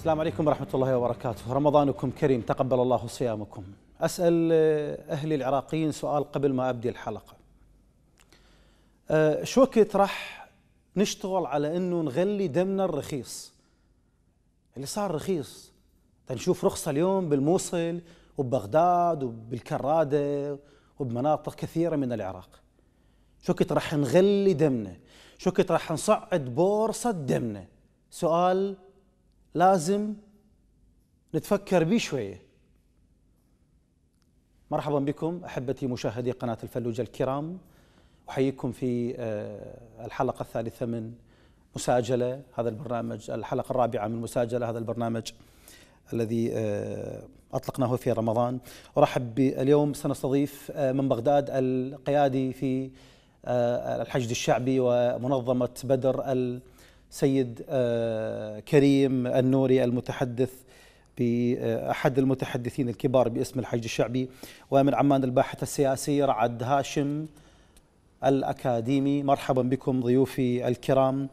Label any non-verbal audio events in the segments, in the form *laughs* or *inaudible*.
السلام عليكم ورحمة الله وبركاته رمضانكم كريم تقبل الله صيامكم أسأل آه، أهلي العراقيين سؤال قبل ما أبدي الحلقة آه، شو وقت راح نشتغل على أنه نغلي دمنا الرخيص اللي صار رخيص تنشوف طيب رخصة اليوم بالموصل وبغداد وبالكرادة وبمناطق كثيرة من العراق شو وقت راح نغلي دمنا شو وقت راح نصعد بورصة دمنا سؤال لازم نتفكر بيه شويه مرحبا بكم احبتي مشاهدي قناه الفلوجه الكرام احييكم في آه، الحلقه الثالثه من مساجله هذا البرنامج الحلقه الرابعه من مساجله هذا البرنامج الذي آه، اطلقناه في رمضان ارحب اليوم سنستضيف آه، من بغداد القيادي في الحشد الشعبي ومنظمه بدر ال... سيد آه، كريم النوري المتحدث بأحد آه، المتحدثين الكبار باسم الحشد الشعبي ومن عمان الباحث السياسي رعد هاشم الأكاديمي مرحبا بكم ضيوفي الكرام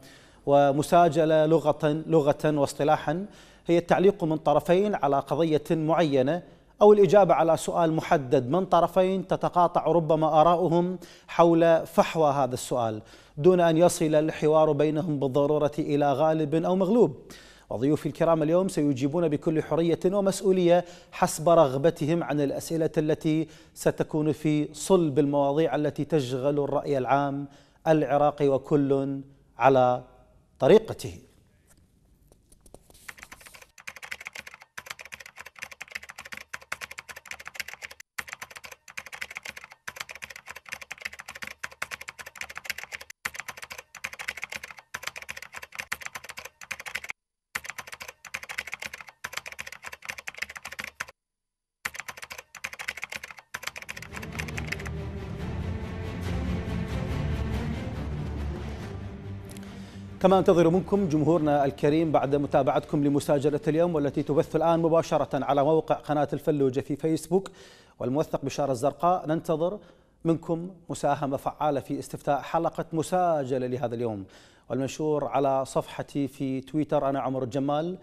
ومساجلة لغة, لغة واصطلاحا هي التعليق من طرفين على قضية معينة أو الإجابة على سؤال محدد من طرفين تتقاطع ربما آراؤهم حول فحوى هذا السؤال دون أن يصل الحوار بينهم بالضرورة إلى غالب أو مغلوب وضيوفي الكرام اليوم سيجيبون بكل حرية ومسؤولية حسب رغبتهم عن الأسئلة التي ستكون في صلب المواضيع التي تشغل الرأي العام العراقي وكل على طريقته كما انتظر منكم جمهورنا الكريم بعد متابعتكم لمساجلة اليوم والتي تبث الآن مباشرة على موقع قناة الفلوجة في فيسبوك والموثق بشارة الزرقاء ننتظر منكم مساهمة فعالة في استفتاء حلقة مساجلة لهذا اليوم والمنشور على صفحتي في تويتر أنا عمر الجمال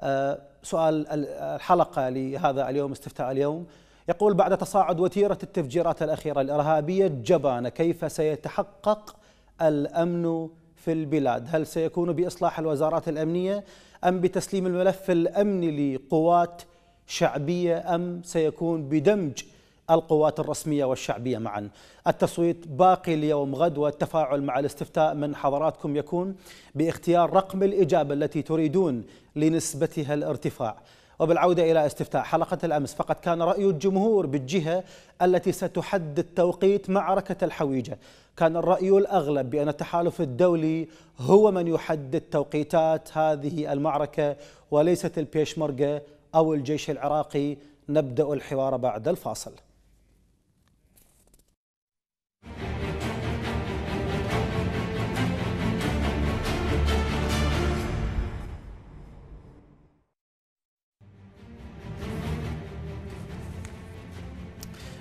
آه، سؤال الحلقة لهذا اليوم استفتاء اليوم يقول بعد تصاعد وتيرة التفجيرات الأخيرة الإرهابية جبانة كيف سيتحقق الأمن في البلاد هل سيكون بإصلاح الوزارات الأمنية أم بتسليم الملف الأمني لقوات شعبية أم سيكون بدمج القوات الرسمية والشعبية معا التصويت باقي اليوم غد والتفاعل مع الاستفتاء من حضراتكم يكون باختيار رقم الإجابة التي تريدون لنسبتها الارتفاع وبالعودة إلى استفتاء حلقة الأمس فقد كان رأي الجمهور بالجهة التي ستحدد توقيت معركة الحويجة كان الرأي الأغلب بأن التحالف الدولي هو من يحدد توقيتات هذه المعركة وليست البيشمركة أو الجيش العراقي نبدأ الحوار بعد الفاصل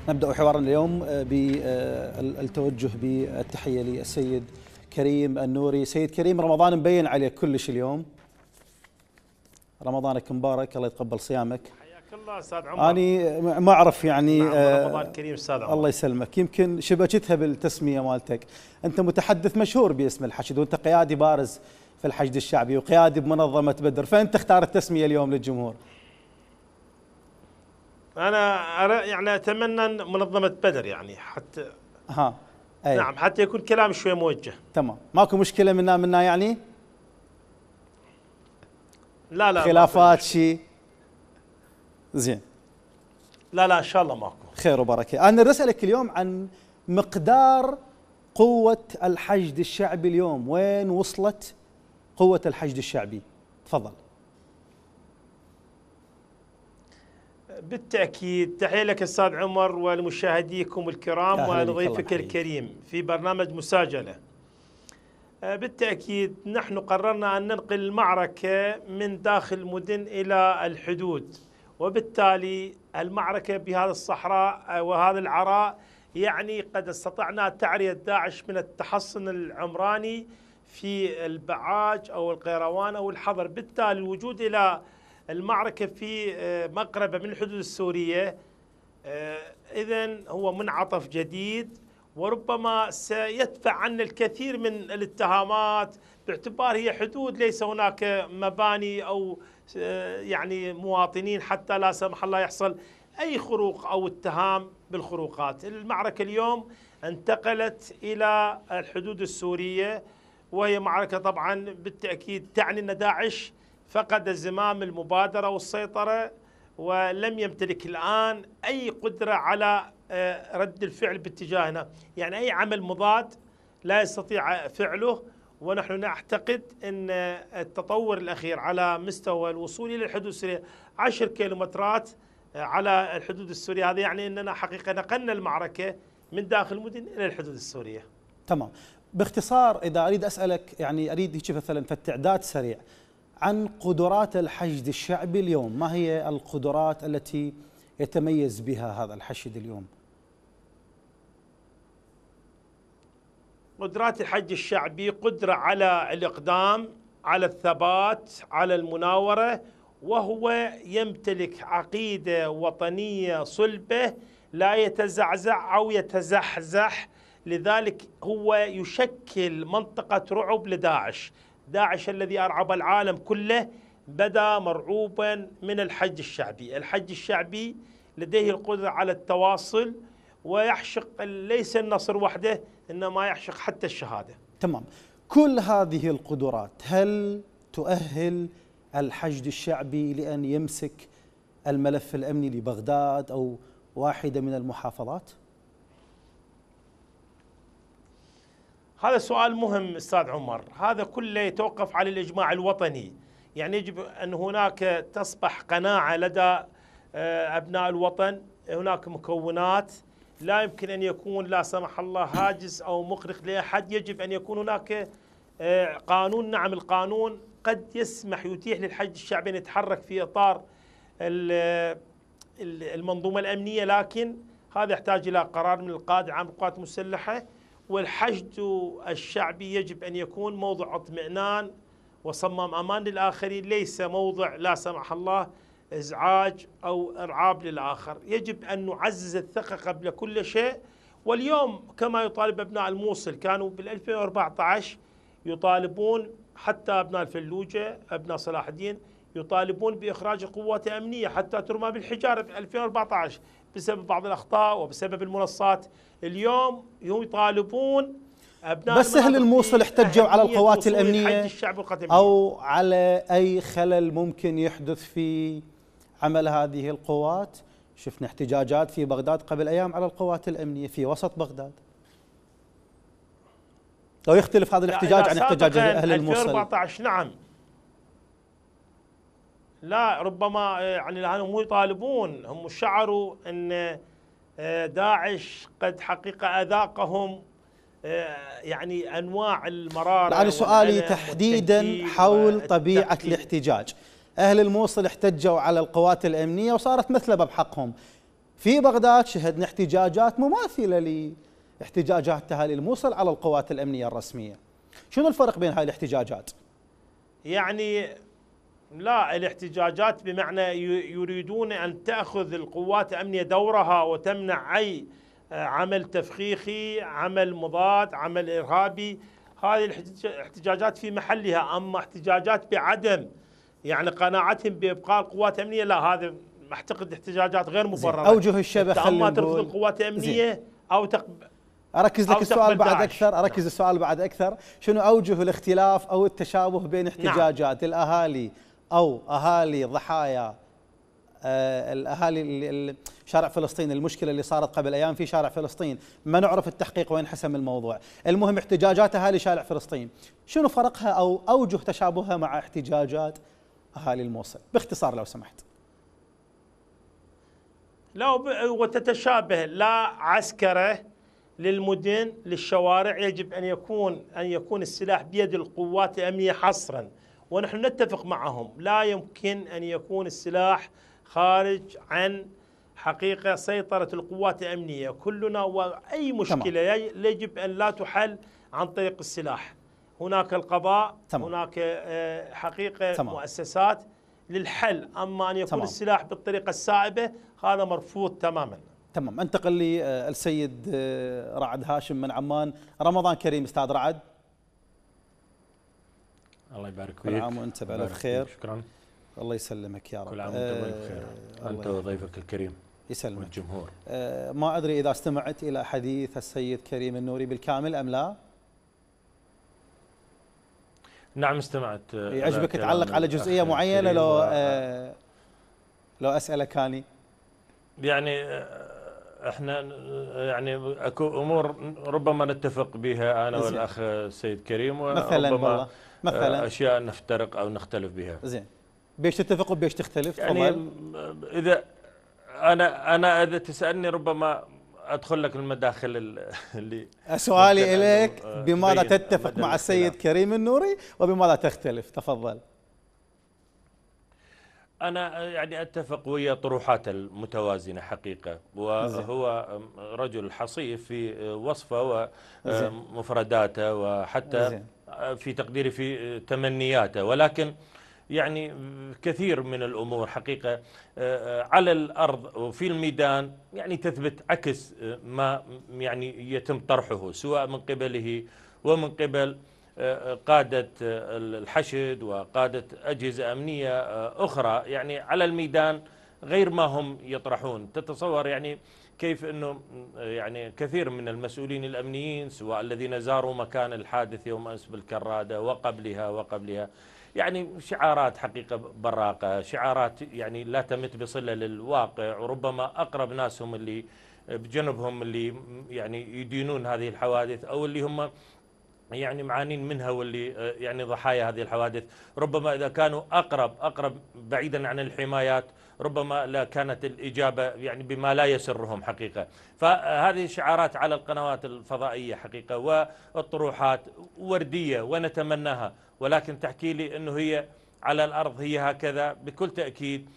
نبدأ حوارنا اليوم آه، بالتوجه آه، بالتحية للسيد كريم النوري سيد كريم رمضان مبين عليك كلش اليوم رمضانك مبارك الله يتقبل صيامك حياك الله استاذ عمر اني ما اعرف يعني نعم آه، رمضان كريم استاذ عمر الله يسلمك يمكن شبكتها بالتسميه مالتك انت متحدث مشهور باسم الحشد وانت قيادي بارز في الحشد الشعبي وقيادي بمنظمه بدر فانت اختار التسميه اليوم للجمهور انا أرى يعني اتمنى منظمه بدر يعني حتى ها أي. نعم حتى يكون كلام شوي موجه تمام ماكو مشكله منا منا يعني لا لا خلافات شيء زين لا لا ان شاء الله ماكو خير وبركه انا رسالك اليوم عن مقدار قوه الحشد الشعبي اليوم وين وصلت قوه الحشد الشعبي تفضل بالتأكيد تحية لك أستاذ عمر ولمشاهديكم الكرام ولضيفك الكريم في برنامج مساجلة أه، بالتأكيد نحن قررنا أن ننقل المعركة من داخل المدن إلى الحدود وبالتالي المعركة بهذا الصحراء أه، وهذا العراء يعني قد استطعنا تعرية داعش من التحصن العمراني في البعاج أو القيروان أو الحضر بالتالي الوجود إلى المعركة في آه، مقربة من الحدود السورية آه، إذا هو منعطف جديد وربما سيدفع عنا الكثير من الاتهامات باعتبار هي حدود ليس هناك مباني أو آه، يعني مواطنين حتى لا سمح الله يحصل أي خروق أو اتهام بالخروقات المعركة اليوم انتقلت إلى الحدود السورية وهي معركة طبعا بالتأكيد تعني أن داعش فقد زمام المبادرة والسيطرة ولم يمتلك الآن أي قدرة على آه، رد الفعل باتجاهنا يعني أي عمل مضاد لا يستطيع فعله ونحن نعتقد أن آه، التطور الأخير على مستوى الوصول إلى الحدود السورية 10 كيلومترات آه، على الحدود السورية هذا يعني أننا حقيقة نقلنا المعركة من داخل المدن إلى الحدود السورية تمام باختصار إذا أريد أسألك يعني أريد هيك مثلا فالتعداد سريع عن قدرات الحشد الشعبي اليوم ما هي القدرات التي يتميز بها هذا الحشد اليوم قدرات الحج الشعبي قدرة على الإقدام على الثبات على المناورة وهو يمتلك عقيدة وطنية صلبة لا يتزعزع أو يتزحزح لذلك هو يشكل منطقة رعب لداعش داعش الذي أرعب العالم كله بدا مرعوبا من الحج الشعبي الحج الشعبي لديه القدرة على التواصل ويحشق ليس النصر وحده إنما يحشق حتى الشهادة تمام كل هذه القدرات هل تؤهل الحشد الشعبي لأن يمسك الملف الأمني لبغداد أو واحدة من المحافظات؟ هذا سؤال مهم استاذ عمر هذا كله يتوقف على الاجماع الوطني يعني يجب ان هناك تصبح قناعه لدى آه، ابناء الوطن هناك مكونات لا يمكن ان يكون لا سمح الله هاجس او مقرق لاحد يجب ان يكون هناك آه، قانون نعم القانون قد يسمح يتيح للحج الشعبي ان يتحرك في اطار آه، المنظومه الامنيه لكن هذا يحتاج الى قرار من القائد العام للقوات المسلحه والحشد الشعبي يجب أن يكون موضع اطمئنان وصمام أمان للآخرين ليس موضع لا سمح الله إزعاج أو إرعاب للآخر يجب أن نعزز الثقة قبل كل شيء واليوم كما يطالب أبناء الموصل كانوا بال 2014 يطالبون حتى أبناء الفلوجة أبناء صلاح الدين يطالبون بإخراج قوات أمنية حتى ترمى بالحجارة في 2014 بسبب بعض الاخطاء وبسبب المنصات اليوم يطالبون ابناء بس هل الموصل احتجوا على القوات الامنيه الشعب او على اي خلل ممكن يحدث في عمل هذه القوات شفنا احتجاجات في بغداد قبل ايام على القوات الامنيه في وسط بغداد لو يختلف هذا الاحتجاج عن احتجاج اهل الموصل 2014 نعم لا ربما آه، يعني الان مو يطالبون هم شعروا ان آه، داعش قد حقيقه اذاقهم آه، يعني انواع المراره يعني سؤالي تحديدا حول طبيعه الاحتجاج اهل الموصل احتجوا على القوات الامنيه وصارت مثلبه بحقهم في بغداد شهدنا احتجاجات مماثله لاحتجاجات اهالي الموصل على القوات الامنيه الرسميه شنو الفرق بين هاي الاحتجاجات يعني لا الاحتجاجات بمعنى يريدون أن تأخذ القوات الأمنية دورها وتمنع أي آه، عمل تفخيخي عمل مضاد عمل إرهابي هذه الاحتجاجات في محلها أما احتجاجات بعدم يعني قناعتهم بإبقاء القوات الأمنية لا هذا أعتقد احتجاجات غير مبررة أوجه الشبه أما ترفض القوات الأمنية أو تقبل اركز لك السؤال بعد داعش. اكثر اركز نعم. السؤال بعد اكثر شنو اوجه الاختلاف او التشابه بين نعم. احتجاجات نعم. الاهالي او اهالي ضحايا آه، الاهالي شارع فلسطين المشكله اللي صارت قبل ايام في شارع فلسطين ما نعرف التحقيق وين حسم الموضوع المهم احتجاجات اهالي شارع فلسطين شنو فرقها او اوجه تشابهها مع احتجاجات اهالي الموصل باختصار لو سمحت لا وتتشابه لا عسكره للمدن للشوارع يجب ان يكون ان يكون السلاح بيد القوات الامنيه حصرا ونحن نتفق معهم لا يمكن أن يكون السلاح خارج عن حقيقة سيطرة القوات الأمنية كلنا وأي مشكلة تمام. يجب أن لا تحل عن طريق السلاح هناك القضاء تمام. هناك آه، حقيقة تمام. مؤسسات للحل أما أن يكون تمام. السلاح بالطريقة السائبة هذا مرفوض تماما تمام انتقل للسيد آه، آه، رعد هاشم من عمان رمضان كريم استاذ رعد الله يبارك فيك كل عام وانت بالف خير شكرا الله يسلمك يا رب كل عام وانت بخير آه، انت وضيفك الكريم يسلمك والجمهور آه ما ادري اذا استمعت الى حديث السيد كريم النوري بالكامل ام لا نعم استمعت يعجبك تعلق على جزئيه معينه لو آه، آه. لو اسالك اني يعني احنا يعني اكو امور ربما نتفق بها انا والاخ السيد كريم وربما مثلا والله مثلا آه، اشياء نفترق او نختلف بها زين بيش تتفق وبيش تختلف يعني طبعاً. اذا انا انا اذا تسالني ربما ادخل لك المداخل اللي *laughs* سؤالي اليك آه، بماذا تتفق مع السيد كريم النوري وبماذا تختلف تفضل انا يعني اتفق ويا طروحاته المتوازنه حقيقه وهو رجل حصيف في وصفه ومفرداته وحتى في تقديري في تمنياته ولكن يعني كثير من الامور حقيقه آه، على الارض وفي الميدان يعني تثبت عكس آه، ما يعني يتم طرحه سواء من قبله ومن قبل آه، قادة الحشد وقادة أجهزة أمنية أخرى يعني على الميدان غير ما هم يطرحون تتصور يعني كيف أنه يعني كثير من المسؤولين الأمنيين سواء الذين زاروا مكان الحادث يوم أمس بالكرادة وقبلها وقبلها يعني شعارات حقيقة براقة شعارات يعني لا تمت بصلة للواقع وربما أقرب ناس هم اللي بجنبهم اللي يعني يدينون هذه الحوادث أو اللي هم يعني معانين منها واللي آه، يعني ضحايا هذه الحوادث ربما إذا كانوا أقرب أقرب بعيدا عن الحمايات ربما لا كانت الإجابة يعني بما لا يسرهم حقيقة فهذه شعارات على القنوات الفضائية حقيقة والطروحات وردية ونتمناها ولكن تحكي لي أنه هي على الأرض هي هكذا بكل تأكيد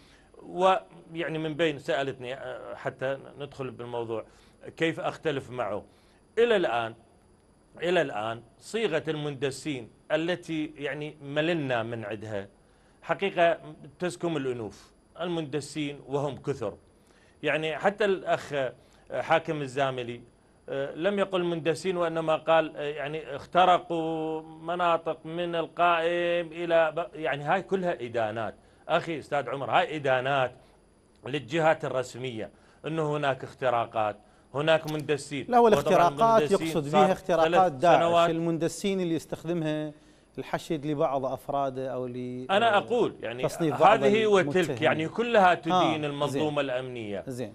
ويعني من بين سألتني أه، حتى ندخل بالموضوع كيف أختلف معه إلى الآن إلى الآن صيغة المندسين التي يعني مللنا من عدها حقيقة تسكم الأنوف المندسين وهم كثر يعني حتى الأخ آه، حاكم الزاملي آه، لم يقل مندسين وإنما قال آه، يعني اخترقوا مناطق من القائم إلى يعني هاي كلها إدانات أخي أستاذ عمر هاي إدانات للجهات الرسمية أنه هناك اختراقات هناك مندسين لا والاختراقات يقصد بها اختراقات داعش المندسين اللي يستخدمها الحشد لبعض افراده او ل انا اقول يعني هذه وتلك يعني كلها آه، تدين آه المنظومه الامنيه زين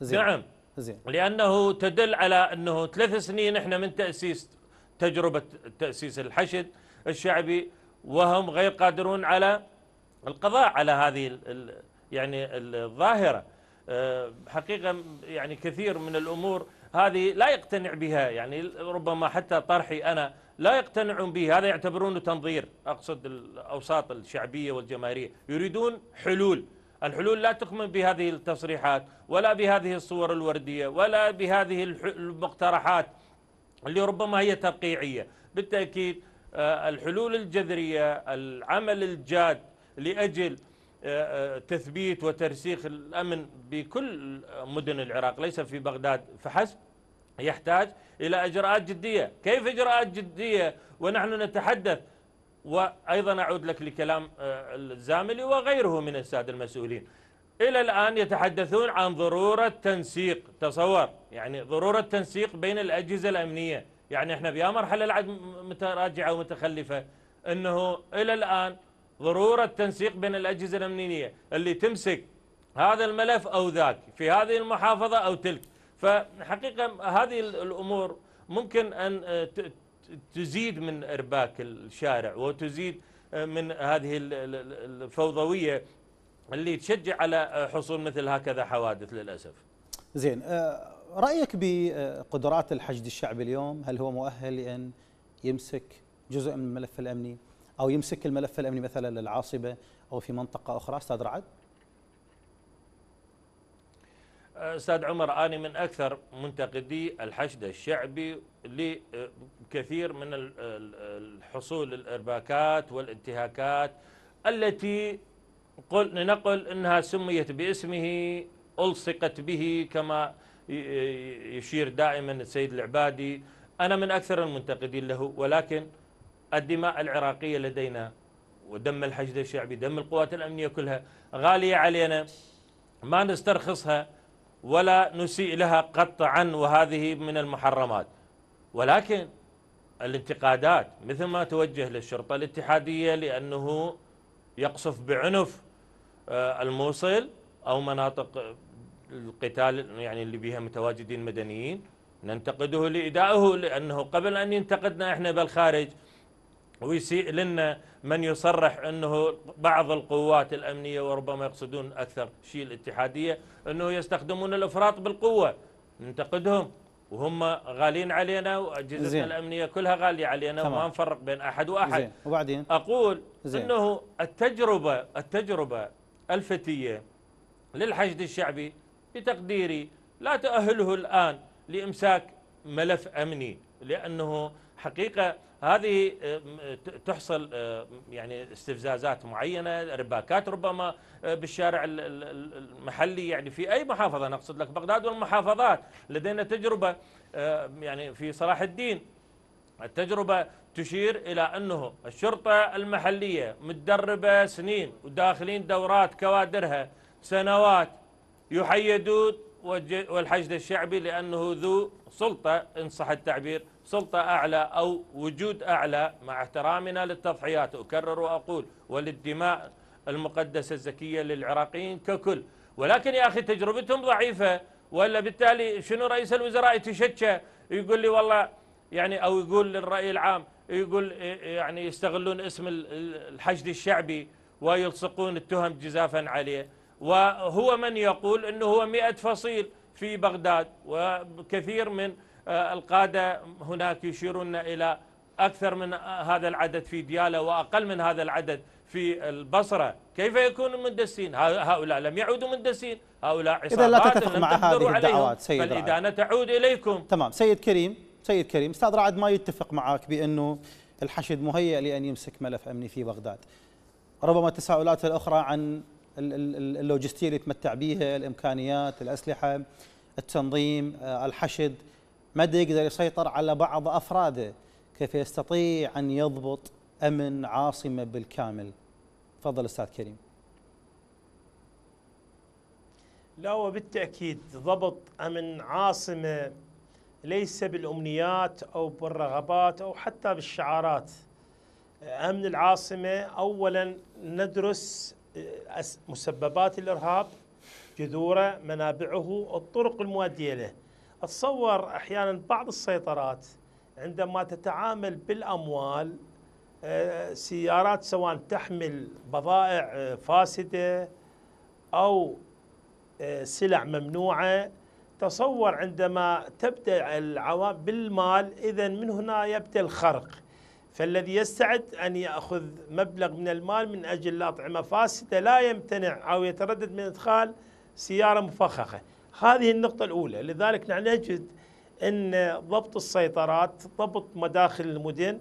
زين نعم زين لانه تدل على انه ثلاث سنين احنا من تاسيس تجربه تاسيس الحشد الشعبي وهم غير قادرون على القضاء على هذه الـ يعني الظاهره آه، حقيقه يعني كثير من الامور هذه لا يقتنع بها يعني ربما حتى طرحي انا لا يقتنعون به هذا يعتبرونه تنظير أقصد الأوساط الشعبية والجماهيرية يريدون حلول الحلول لا تكمن بهذه التصريحات ولا بهذه الصور الوردية ولا بهذه المقترحات اللي ربما هي تبقيعية بالتأكيد آه، الحلول الجذرية العمل الجاد لأجل آه، آه، تثبيت وترسيخ الأمن بكل مدن العراق ليس في بغداد فحسب يحتاج إلى إجراءات جدية كيف إجراءات جدية ونحن نتحدث وأيضا أعود لك لكلام آه، الزاملي وغيره من السادة المسؤولين إلى الآن يتحدثون عن ضرورة تنسيق تصور يعني ضرورة تنسيق بين الأجهزة الأمنية يعني احنا بيا مرحلة العد متراجعة ومتخلفة أنه إلى الآن ضرورة تنسيق بين الأجهزة الأمنية اللي تمسك هذا الملف أو ذاك في هذه المحافظة أو تلك فحقيقة هذه الأمور ممكن أن آه، تزيد من إرباك الشارع وتزيد آه، من هذه الفوضوية اللي تشجع على آه، حصول مثل هكذا حوادث للأسف زين رأيك بقدرات الحشد الشعبي اليوم هل هو مؤهل لأن يمسك جزء من الملف الأمني أو يمسك الملف الأمني مثلا للعاصمة أو في منطقة أخرى أستاذ رعد؟ أستاذ عمر أنا من أكثر منتقدي الحشد الشعبي لكثير من الحصول الإرباكات والانتهاكات التي قل نقل أنها سميت باسمه ألصقت به كما يشير دائما السيد العبادي أنا من أكثر المنتقدين له ولكن الدماء العراقية لدينا ودم الحشد الشعبي دم القوات الأمنية كلها غالية علينا ما نسترخصها ولا نسيء لها قطعا وهذه من المحرمات ولكن الانتقادات مثل ما توجه للشرطة الاتحادية لأنه يقصف بعنف آه، الموصل أو مناطق آه، القتال يعني اللي بها متواجدين مدنيين ننتقده لإدائه لأنه قبل أن ينتقدنا إحنا بالخارج ويسيء لنا من يصرح انه بعض القوات الامنيه وربما يقصدون اكثر شيء الاتحاديه انه يستخدمون الافراط بالقوه ننتقدهم وهم غالين علينا واجهزتنا الامنيه كلها غاليه علينا وما نفرق بين احد واحد زين. وبعدين اقول زين. انه التجربه التجربه الفتيه للحشد الشعبي بتقديري لا تؤهله الان لامساك ملف امني لانه حقيقه هذه آه، آه، تحصل آه، يعني استفزازات معينه رباكات ربما بالشارع المحلي يعني في اي محافظه نقصد لك بغداد والمحافظات لدينا تجربه يعني في صلاح الدين التجربه تشير الى انه الشرطه المحليه متدربه سنين وداخلين دورات كوادرها سنوات يحيدون والحشد الشعبي لانه ذو سلطه ان صح التعبير سلطة أعلى أو وجود أعلى مع احترامنا للتضحيات أكرر وأقول وللدماء المقدسة الزكية للعراقيين ككل ولكن يا أخي تجربتهم ضعيفة ولا بالتالي شنو رئيس الوزراء يتشتش يقول لي والله يعني أو يقول للرأي العام يقول يعني يستغلون اسم الحشد الشعبي ويلصقون التهم جزافا عليه وهو من يقول أنه هو مئة فصيل في بغداد وكثير من آه، القادة هناك يشيرون إلى أكثر من هذا العدد في ديالة وأقل من هذا العدد في البصرة كيف يكون مندسين هؤلاء لم يعودوا مندسين هؤلاء عصابات إذا لا تتفق مع هذه الدعوات سيد فالإدانة رعد. تعود إليكم تمام سيد كريم سيد كريم أستاذ رعد ما يتفق معك بأنه الحشد مهيئ لأن يمسك ملف أمني في بغداد ربما التساؤلات الأخرى عن اللوجستية اللي يتمتع بها الإمكانيات الأسلحة التنظيم آه، الحشد مدى يقدر يسيطر على بعض أفراده كيف يستطيع أن يضبط أمن عاصمة بالكامل تفضل أستاذ كريم لا وبالتأكيد ضبط أمن عاصمة ليس بالأمنيات أو بالرغبات أو حتى بالشعارات أمن العاصمة أولا ندرس مسببات الإرهاب جذوره منابعه الطرق المؤدية له اتصور احيانا بعض السيطرات عندما تتعامل بالاموال آه، سيارات سواء تحمل بضائع آه، فاسده او آه، سلع ممنوعه تصور عندما تبدا العوام بالمال اذا من هنا يبدا الخرق فالذي يستعد ان ياخذ مبلغ من المال من اجل اطعمه فاسده لا يمتنع او يتردد من ادخال سياره مفخخه هذه النقطة الأولى لذلك نجد أن ضبط السيطرات ضبط مداخل المدن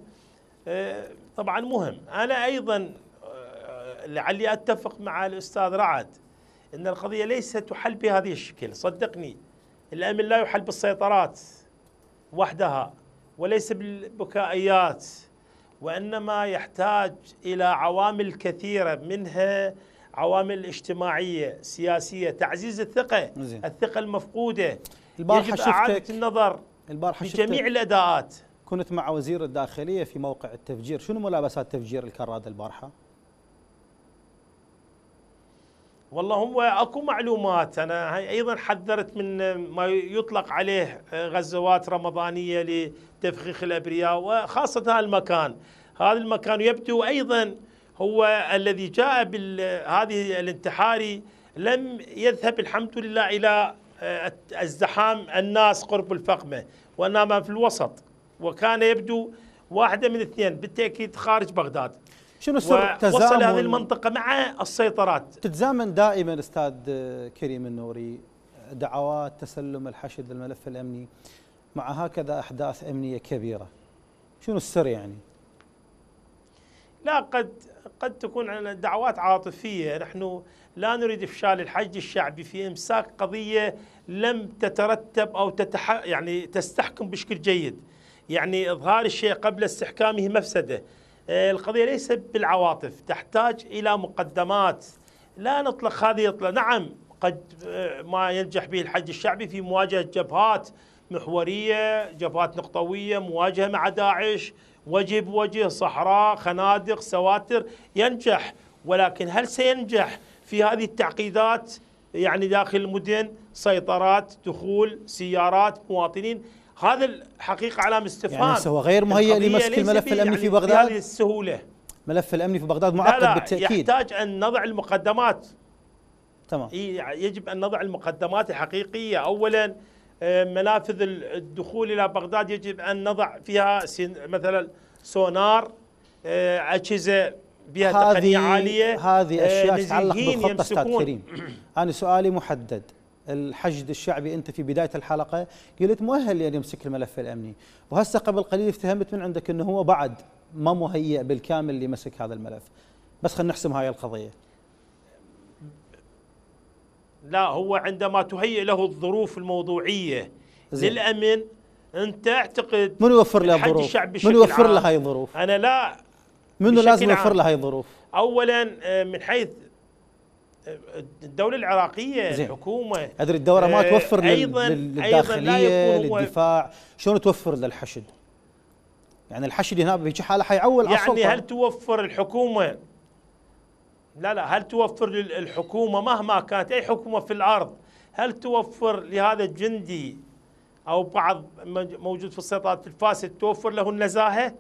آه، طبعا مهم أنا أيضا آه، لعلي أتفق مع الأستاذ رعد أن القضية ليست تحل بهذه الشكل صدقني الأمن لا يحل بالسيطرات وحدها وليس بالبكائيات وإنما يحتاج إلى عوامل كثيرة منها عوامل اجتماعيه سياسيه تعزيز الثقه مزين. الثقه المفقوده البارحه يجب اعاده النظر البارحه بجميع الاداءات كنت مع وزير الداخليه في موقع التفجير شنو ملابسات تفجير الكراد البارحه والله هو اكو معلومات انا ايضا حذرت من ما يطلق عليه غزوات رمضانيه لتفخيخ الابرياء وخاصه هذا المكان هذا المكان يبدو ايضا هو الذي جاء بهذه الانتحاري لم يذهب الحمد لله إلى آه، الزحام الناس قرب الفقمة وإنما في الوسط وكان يبدو واحدة من اثنين بالتأكيد خارج بغداد شنو سر تزامن هذه المنطقة مع السيطرات تتزامن دائما أستاذ آه، كريم النوري دعوات تسلم الحشد للملف الأمني مع هكذا أحداث أمنية كبيرة شنو السر يعني؟ لا قد قد تكون عن دعوات عاطفيه نحن لا نريد افشال الحج الشعبي في امساك قضيه لم تترتب او تتح يعني تستحكم بشكل جيد يعني اظهار الشيء قبل استحكامه مفسده آه، القضيه ليست بالعواطف تحتاج الى مقدمات لا نطلق هذه يطلق نعم قد آه، ما ينجح به الحج الشعبي في مواجهه جبهات محوريه جبهات نقطويه مواجهه مع داعش وجه بوجه صحراء خنادق سواتر ينجح ولكن هل سينجح في هذه التعقيدات يعني داخل المدن سيطرات دخول سيارات مواطنين هذا الحقيقة علامة استفهام يعني هو غير مهيئ لمسك الملف الأمني في يعني بغداد بهذه السهولة ملف الأمني في بغداد معقد لا لا بالتأكيد يحتاج أن نضع المقدمات تمام يجب أن نضع المقدمات الحقيقية أولا آه، منافذ الدخول الى بغداد يجب ان نضع فيها مثلا سونار آه، اجهزه بها تقنيه عاليه هذه آه، اشياء تتعلق بالخطه استاذ كريم انا سؤالي محدد الحشد الشعبي انت في بدايه الحلقه قلت مؤهل لان يعني يمسك الملف الامني وهسه قبل قليل افتهمت من عندك انه هو بعد ما مهيئ بالكامل لمسك هذا الملف بس خلينا نحسم هاي القضيه لا هو عندما تهيئ له الظروف الموضوعيه زي. للامن انت اعتقد من يوفر له الظروف؟ من يوفر له هاي الظروف؟ انا لا منو لازم يوفر له هاي الظروف؟ اولا آه، من حيث آه، الدولة العراقية زين. الحكومة أدري الدورة ما آه، توفر أيضاً للداخلية أيضاً للدفاع شلون توفر للحشد يعني الحشد هنا بهيك حالة حيعول يعني هل توفر الحكومة لا لا هل توفر للحكومة مهما كانت أي حكومة في الأرض هل توفر لهذا الجندي أو بعض موجود في السيطرة الفاسد توفر له النزاهة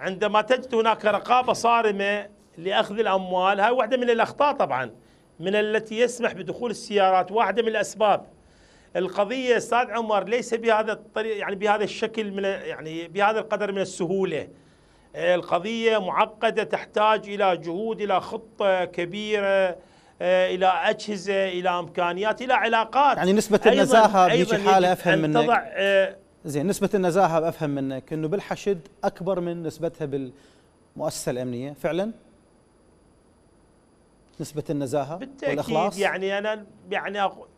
عندما تجد هناك رقابة صارمة لأخذ الأموال هاي واحدة من الأخطاء طبعا من التي يسمح بدخول السيارات واحدة من الأسباب القضية أستاذ عمر ليس بهذا الطريق يعني بهذا الشكل من يعني بهذا القدر من السهولة القضية معقدة تحتاج إلى جهود إلى خطة كبيرة آه، إلى أجهزة إلى إمكانيات إلى علاقات يعني نسبة النزاهة بيجي حالة أفهم منك تضع آه، زين نسبة النزاهة أفهم منك أنه بالحشد أكبر من نسبتها بالمؤسسة الأمنية فعلا نسبة النزاهة بالتأكيد والإخلاص يعني أنا يعني أقول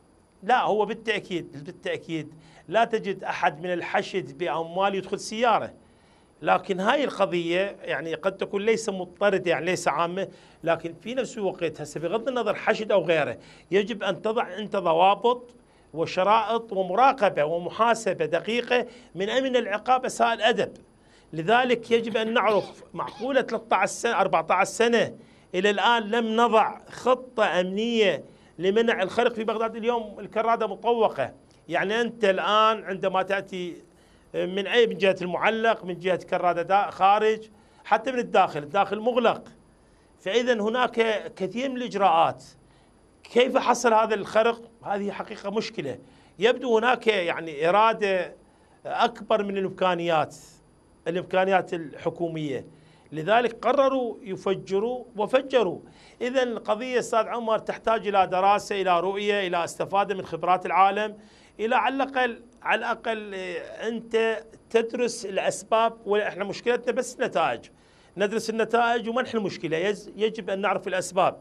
لا هو بالتأكيد بالتأكيد لا تجد أحد من الحشد بأموال يدخل سيارة لكن هاي القضية يعني قد تكون ليس مضطردة يعني ليس عامة لكن في نفس الوقت هسه بغض النظر حشد أو غيره يجب أن تضع أنت ضوابط وشرائط ومراقبة ومحاسبة دقيقة من أمن العقاب أساء الأدب لذلك يجب أن نعرف معقولة 13 سنة 14 سنة إلى الآن لم نضع خطة أمنية لمنع الخرق في بغداد اليوم الكرادة مطوقة يعني أنت الآن عندما تأتي من اي من جهه المعلق من جهه كرادة خارج حتى من الداخل الداخل مغلق فاذا هناك كثير من الاجراءات كيف حصل هذا الخرق هذه حقيقه مشكله يبدو هناك يعني اراده اكبر من الامكانيات الامكانيات الحكوميه لذلك قرروا يفجروا وفجروا اذا القضيه استاذ عمر تحتاج الى دراسه الى رؤيه الى استفاده من خبرات العالم الى على الاقل على الاقل آه، انت تدرس الاسباب واحنا مشكلتنا بس نتائج ندرس النتائج وما نحل المشكله يجب ان نعرف الاسباب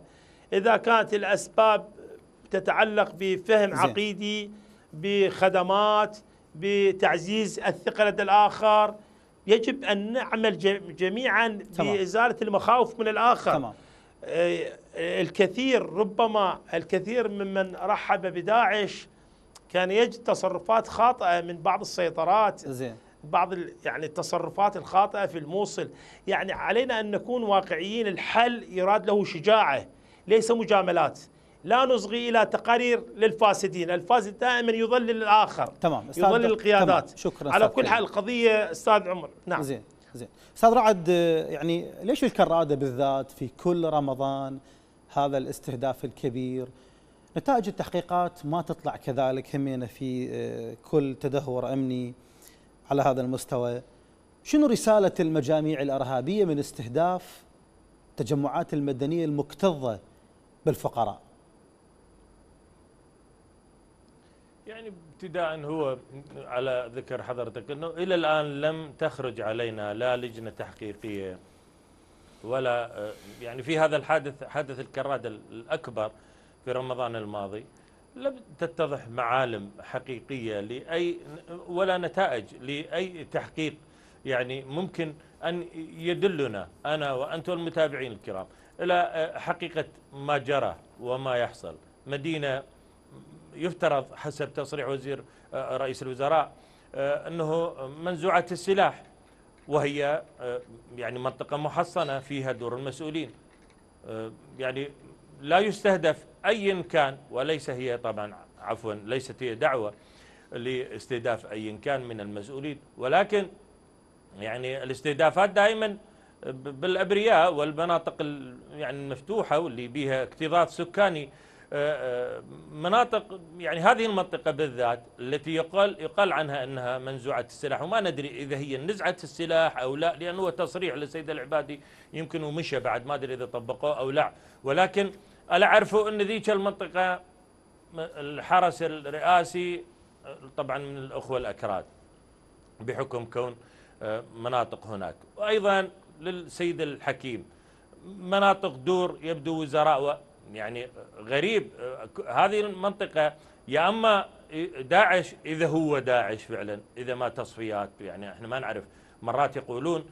اذا كانت الاسباب تتعلق بفهم عقيدي بخدمات بتعزيز الثقه لدى الاخر يجب ان نعمل جميعا بازاله المخاوف من الاخر تمام. آه، الكثير ربما الكثير ممن رحب بداعش كان يجد تصرفات خاطئه من بعض السيطرات زين بعض يعني التصرفات الخاطئه في الموصل يعني علينا ان نكون واقعيين الحل يراد له شجاعه ليس مجاملات لا نصغي الى تقارير للفاسدين، الفاسد دائما يضلل الاخر تمام يضلل القيادات تمام. شكرا على كل حال القضيه استاذ عمر نعم زين زين استاذ رعد يعني ليش الكراده بالذات في كل رمضان هذا الاستهداف الكبير نتائج التحقيقات ما تطلع كذلك همينا في آه، كل تدهور أمني على هذا المستوى شنو رسالة المجاميع الإرهابية من استهداف التجمعات المدنية المكتظة بالفقراء يعني ابتداء هو على ذكر حضرتك أنه إلى الآن لم تخرج علينا لا لجنة تحقيقية ولا آه، يعني في هذا الحادث حادث الكراد الأكبر في رمضان الماضي لم تتضح معالم حقيقية لأي ولا نتائج لأي تحقيق يعني ممكن أن يدلنا أنا وأنتم المتابعين الكرام إلى حقيقة ما جرى وما يحصل مدينة يفترض حسب تصريح وزير آه، رئيس الوزراء آه، أنه منزوعة السلاح وهي آه، يعني منطقة محصنة فيها دور المسؤولين يعني لا يستهدف أي كان وليس هي طبعا عفوا ليست هي دعوة لاستهداف أي كان من المسؤولين ولكن يعني الاستهدافات دائما بالابرياء والمناطق يعني المفتوحه واللي بها اكتظاظ سكاني آه، آه، مناطق يعني هذه المنطقه بالذات التي يقال يقال عنها انها منزوعه السلاح وما ندري اذا هي نزعه السلاح او لا لانه هو تصريح للسيد العبادي يمكن ومشى بعد ما ادري اذا طبقوه او لا ولكن ألا عرفوا أن ذيك المنطقة الحرس الرئاسي طبعا من الأخوة الأكراد بحكم كون آه، مناطق هناك وأيضا للسيد الحكيم مناطق دور يبدو وزراء يعني غريب آه، هذه المنطقة يا أما داعش إذا هو داعش فعلا إذا ما تصفيات يعني احنا ما نعرف مرات يقولون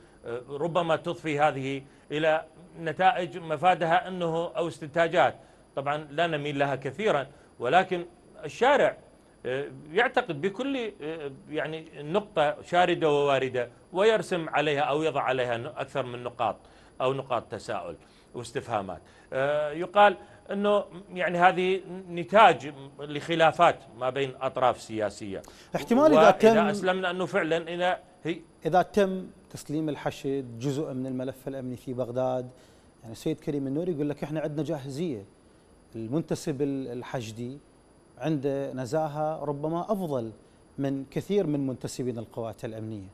ربما تضفي هذه إلى نتائج مفادها أنه أو استنتاجات طبعا لا نميل لها كثيرا ولكن الشارع آه، يعتقد بكل آه، يعني نقطة شاردة وواردة ويرسم عليها أو يضع عليها أكثر من نقاط أو نقاط تساؤل واستفهامات آه، يقال انه يعني هذه نتاج لخلافات ما بين اطراف سياسيه احتمال اذا تم إذا اسلمنا انه فعلا الى هي اذا تم تسليم الحشد جزء من الملف الامني في بغداد يعني السيد كريم النوري يقول لك احنا عندنا جاهزيه المنتسب الحشدي عنده نزاهه ربما افضل من كثير من منتسبين القوات الامنيه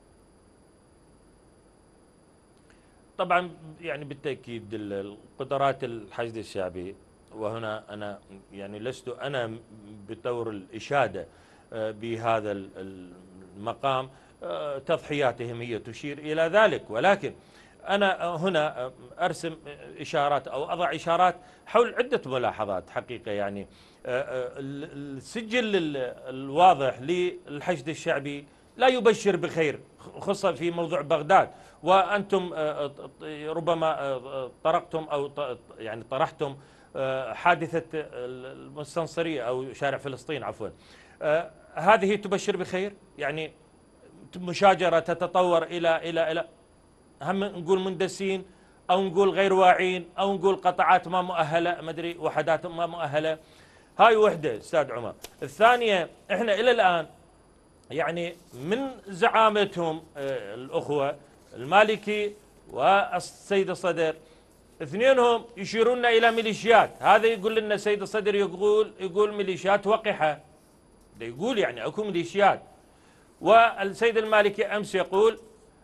طبعا يعني بالتاكيد القدرات الحشد الشعبي وهنا انا يعني لست انا بطور الاشاده آه، بهذا المقام تضحياتهم هي تشير إلى ذلك ولكن أنا هنا أرسم إشارات أو أضع إشارات حول عدة ملاحظات حقيقة يعني آه، آه، السجل الواضح للحشد الشعبي لا يبشر بخير خصوصا في موضوع بغداد وأنتم آه، ربما طرقتم أو يعني طرحتم حادثة المستنصرية أو شارع فلسطين عفوا هذه تبشر بخير يعني مشاجره تتطور الى الى الى هم نقول مندسين او نقول غير واعين او نقول قطعات ما مؤهله ما ادري وحدات ما مؤهله هاي وحده استاذ عمر الثانيه احنا الى الان يعني من زعامتهم آه، الاخوه المالكي والسيد الصدر اثنينهم يشيرون الى ميليشيات هذا يقول لنا السيد الصدر يقول يقول ميليشيات وقحه يقول يعني اكو ميليشيات والسيد المالكي أمس يقول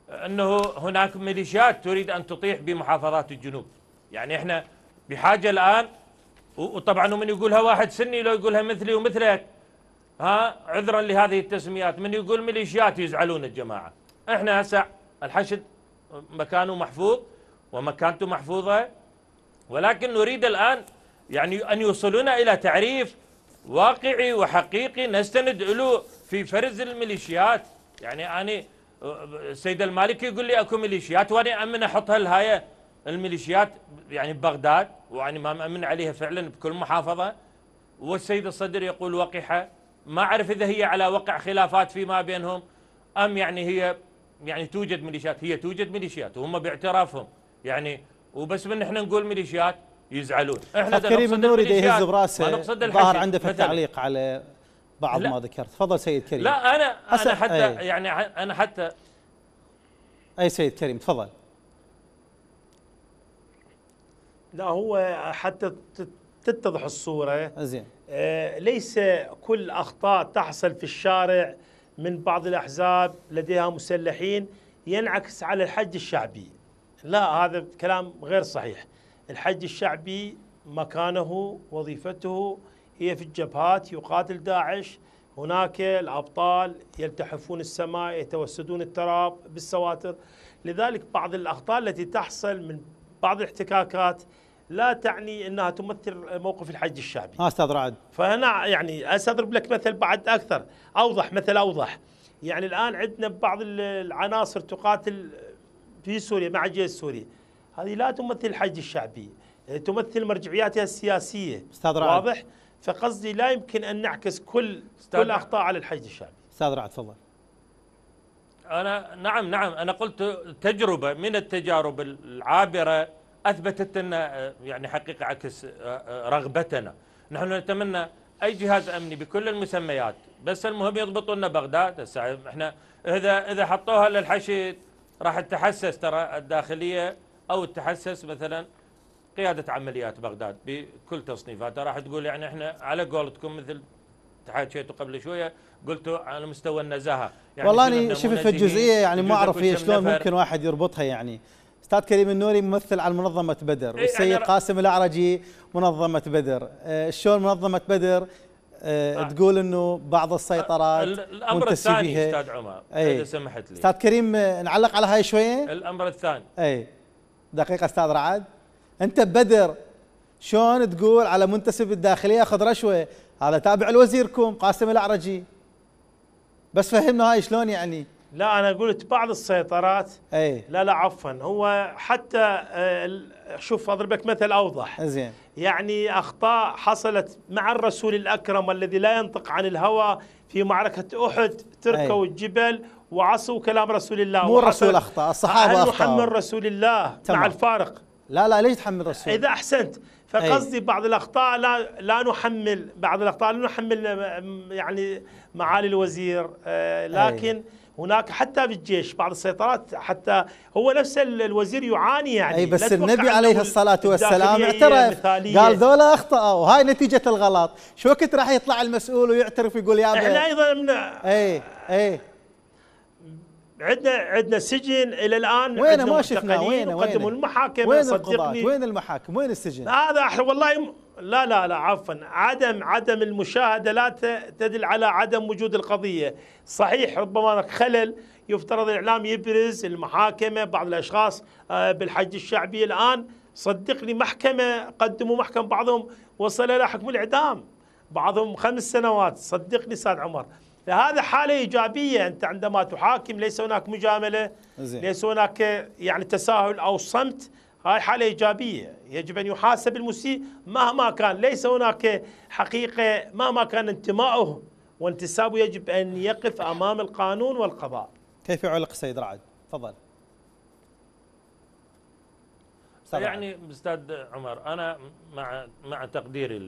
أنه هناك ميليشيات تريد أن تطيح بمحافظات الجنوب يعني إحنا بحاجة الآن وطبعا ومن يقولها واحد سني لو يقولها مثلي ومثلك ها عذرا لهذه التسميات من يقول ميليشيات يزعلون الجماعة احنا هسه الحشد مكانه محفوظ ومكانته محفوظة ولكن نريد الآن يعني أن يوصلنا إلى تعريف واقعي وحقيقي نستند له في فرز الميليشيات يعني أنا السيد المالكي يقول لي اكو ميليشيات وانا امن أحطها لهاي الميليشيات يعني ببغداد وانا ما مامن عليها فعلا بكل محافظه والسيد الصدر يقول وقحه ما اعرف اذا هي على وقع خلافات فيما بينهم ام يعني هي يعني توجد ميليشيات هي توجد ميليشيات وهم باعترافهم يعني وبس من احنا نقول ميليشيات يزعلون احنا كريم النوري يهز براسه ظاهر عنده في التعليق على بعض ما ذكرت تفضل سيد كريم لا انا انا حتى أي. يعني انا حتى اي سيد كريم تفضل لا هو حتى تتضح الصوره زين آه، ليس كل اخطاء تحصل في الشارع من بعض الاحزاب لديها مسلحين ينعكس على الحج الشعبي لا هذا كلام غير صحيح الحج الشعبي مكانه وظيفته هي في الجبهات يقاتل داعش هناك الأبطال يلتحفون السماء يتوسدون التراب بالسواتر لذلك بعض الأخطاء التي تحصل من بعض الاحتكاكات لا تعني انها تمثل موقف الحج الشعبي. ما آه، استاذ رعد. فهنا يعني استضرب لك مثل بعد اكثر اوضح مثل اوضح. يعني الان عندنا بعض العناصر تقاتل في سوريا مع الجيش السوري. هذه لا تمثل الحشد الشعبي يعني تمثل مرجعياتها السياسية أستاذ رعد واضح فقصدي لا يمكن أن نعكس كل كل أخطاء على الحج الشعبي أستاذ رعد تفضل أنا نعم نعم أنا قلت تجربة من التجارب العابرة أثبتت أن يعني حقيقة عكس رغبتنا نحن نتمنى أي جهاز أمني بكل المسميات بس المهم يضبطوا لنا بغداد احنا إذا إذا حطوها للحشد راح تتحسس ترى الداخلية او التحسس مثلا قياده عمليات بغداد بكل تصنيفاتها راح تقول يعني احنا على قولتكم مثل تحاكيتوا قبل شويه قلتوا على مستوى النزاهه يعني والله اني شفت في الجزئيه يعني ما اعرف هي إيه، شلون ممكن واحد يربطها يعني استاذ كريم النوري ممثل على منظمه بدر إيه، والسيد يعني قاسم العرجي منظمه بدر آه، شلون منظمه بدر آه،, آه تقول انه بعض السيطرات الامر الثاني استاذ عمر إيه. اذا سمحت لي استاذ كريم آه، نعلق على هاي شويه الامر الثاني اي دقيقه استاذ رعد انت ببدر شلون تقول على منتسب الداخليه خذ رشوه هذا تابع لوزيركم قاسم الاعرجي بس فهمنا هاي شلون يعني لا انا قلت بعض السيطرات اي لا لا عفوا هو حتى آه، شوف اضرب لك مثل اوضح زين يعني اخطاء حصلت مع الرسول الاكرم الذي لا ينطق عن الهوى في معركه احد تركوا إيه. الجبل وعصوا كلام رسول الله مو الرسول اخطا الصحابه اخطا نحمل رسول الله تمام. مع الفارق لا لا ليش تحمل رسول اذا احسنت فقصدي أي. بعض الاخطاء لا لا نحمل بعض الاخطاء لا نحمل يعني معالي الوزير آه، لكن أي. هناك حتى بالجيش بعض السيطرات حتى هو نفس الوزير يعاني يعني اي بس النبي عليه الصلاه والسلام اعترف قال ذولا اخطاوا هاي نتيجه الغلط شو وقت راح يطلع المسؤول ويعترف يقول يا احنا ايضا من اي اي عندنا عندنا سجن الى الان وين ما شفنا وين وقدموا المحاكم وين القضاة وين المحاكم وين السجن هذا والله يم... لا لا لا عفوا عدم عدم المشاهده لا تدل على عدم وجود القضيه صحيح ربما هناك خلل يفترض الاعلام يبرز المحاكمه بعض الاشخاص آه، بالحج الشعبي الان صدقني محكمه قدموا محكمه بعضهم وصل الى حكم الاعدام بعضهم خمس سنوات صدقني استاذ عمر فهذا حاله ايجابيه انت عندما تحاكم ليس هناك مجامله زي. ليس هناك يعني تساهل او صمت هاي حاله ايجابيه يجب ان يحاسب المسيء مهما كان ليس هناك حقيقه مهما كان انتمائه وانتسابه يجب ان يقف امام القانون والقضاء كيف يعلق سيد رعد تفضل يعني استاذ عمر انا مع مع تقديري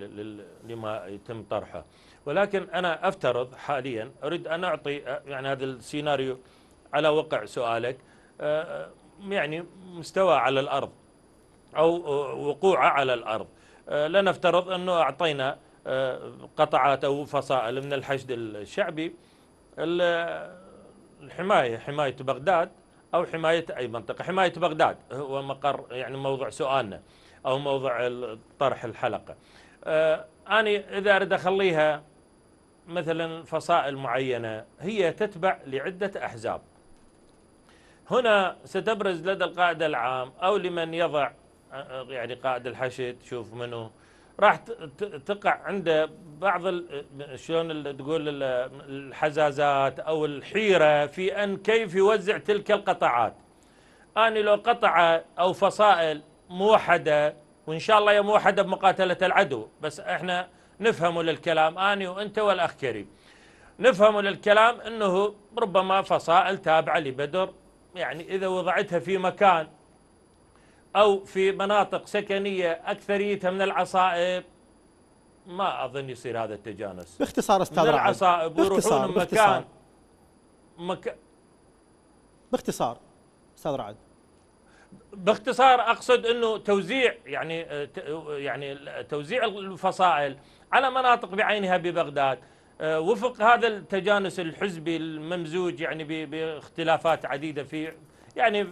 لما يتم طرحه ولكن أنا أفترض حاليا أريد أن أعطي يعني هذا السيناريو على وقع سؤالك يعني مستوى على الأرض أو وقوعه على الأرض لنفترض أنه أعطينا قطعات أو فصائل من الحشد الشعبي الحماية حماية بغداد أو حماية أي منطقة حماية بغداد هو مقر يعني موضوع سؤالنا أو موضوع طرح الحلقة أنا إذا أريد أخليها مثلا فصائل معينة هي تتبع لعدة أحزاب هنا ستبرز لدى القائد العام أو لمن يضع يعني قائد الحشد شوف منه راح تقع عنده بعض شلون تقول الحزازات او الحيره في ان كيف يوزع تلك القطاعات. انا لو قطعه او فصائل موحده وان شاء الله هي موحده بمقاتله العدو، بس احنا نفهم للكلام أنا وأنت والأخ كريم نفهم للكلام أنه ربما فصائل تابعة لبدر يعني إذا وضعتها في مكان أو في مناطق سكنية أكثريتها من العصائب ما أظن يصير هذا التجانس باختصار أستاذ من العصائب ويروحون مكان مكان باختصار استاذ رعد باختصار اقصد انه توزيع يعني آه، يعني توزيع الفصائل على مناطق بعينها ببغداد آه، وفق هذا التجانس الحزبي الممزوج يعني باختلافات عديده في يعني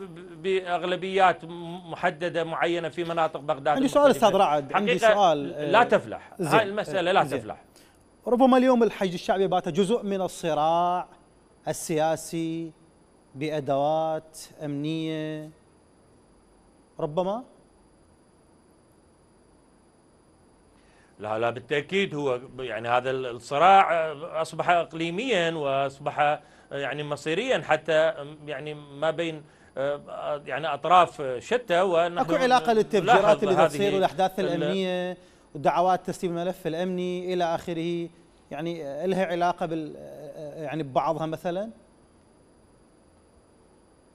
باغلبيات محدده معينه في مناطق بغداد عندي سؤال استاذ رعد عندي سؤال لا آه، تفلح هاي المساله لا زين. تفلح ربما اليوم الحج الشعبي بات جزء من الصراع السياسي بادوات امنيه ربما لا لا بالتاكيد هو يعني هذا الصراع آه، اصبح اقليميا واصبح آه، يعني مصيريا حتى يعني ما بين آه، يعني اطراف شتى ونحن اكو علاقه للتفجيرات اللي تصير والاحداث الامنيه ودعوات تسليم الملف الامني الى اخره يعني لها علاقه بال يعني ببعضها مثلا؟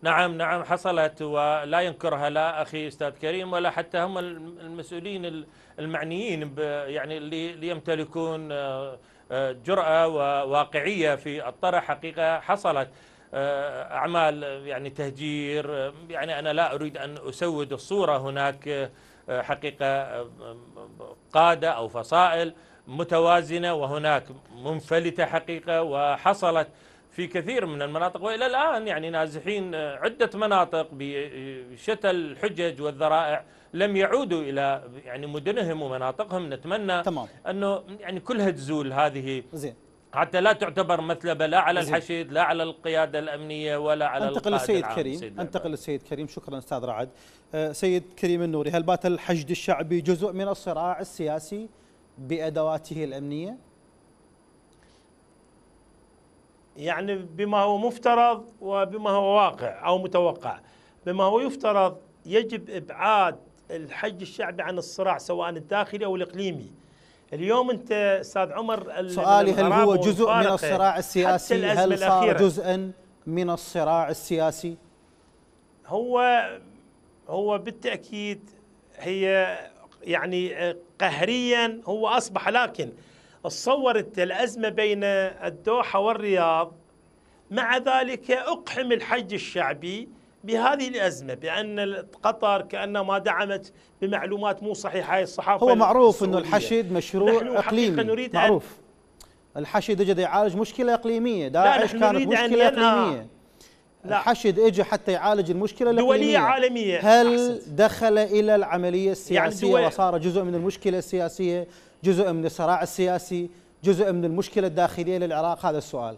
نعم نعم حصلت ولا ينكرها لا اخي استاذ كريم ولا حتى هم المسؤولين المعنيين يعني اللي يمتلكون آه، آه، جراه وواقعيه في الطرح حقيقه حصلت آه، اعمال يعني تهجير يعني انا لا اريد ان اسود الصوره هناك حقيقه قاده او فصائل متوازنه وهناك منفلته حقيقه وحصلت في كثير من المناطق والى الان يعني نازحين آه، عده مناطق آه، بشتى الحجج والذرائع لم يعودوا الى يعني مدنهم ومناطقهم نتمنى تمام. انه يعني كلها تزول هذه زين حتى لا تعتبر مثلبة لا على الحشيد الحشد لا على القيادة الأمنية ولا على أنتقل للسيد كريم أنتقل للسيد كريم شكرا أستاذ رعد آه، سيد كريم النوري هل بات الحشد الشعبي جزء من الصراع السياسي بأدواته الأمنية؟ يعني بما هو مفترض وبما هو واقع أو متوقع بما هو يفترض يجب إبعاد الحج الشعبي عن الصراع سواء الداخلي أو الإقليمي اليوم أنت أستاذ عمر سؤالي هل هو جزء من الصراع السياسي هل صار الأخيرة. جزءا من الصراع السياسي هو هو بالتأكيد هي يعني قهريا هو أصبح لكن تصورت الأزمة بين الدوحة والرياض مع ذلك أقحم الحج الشعبي بهذه الأزمة بأن قطر كأنها ما دعمت بمعلومات مو صحيحة الصحافة هو معروف أن الحشد مشروع نحن إقليمي نريد معروف الحشد اجى يعالج مشكلة إقليمية داعش كانت مشكلة إقليمية لا. الحشد اجى حتى يعالج المشكله الإقليمية دولية عالمية هل أحسن. دخل الى العمليه يعني السياسيه يعني وصار جزء من المشكله السياسيه جزء من الصراع السياسي جزء من المشكله الداخليه للعراق هذا السؤال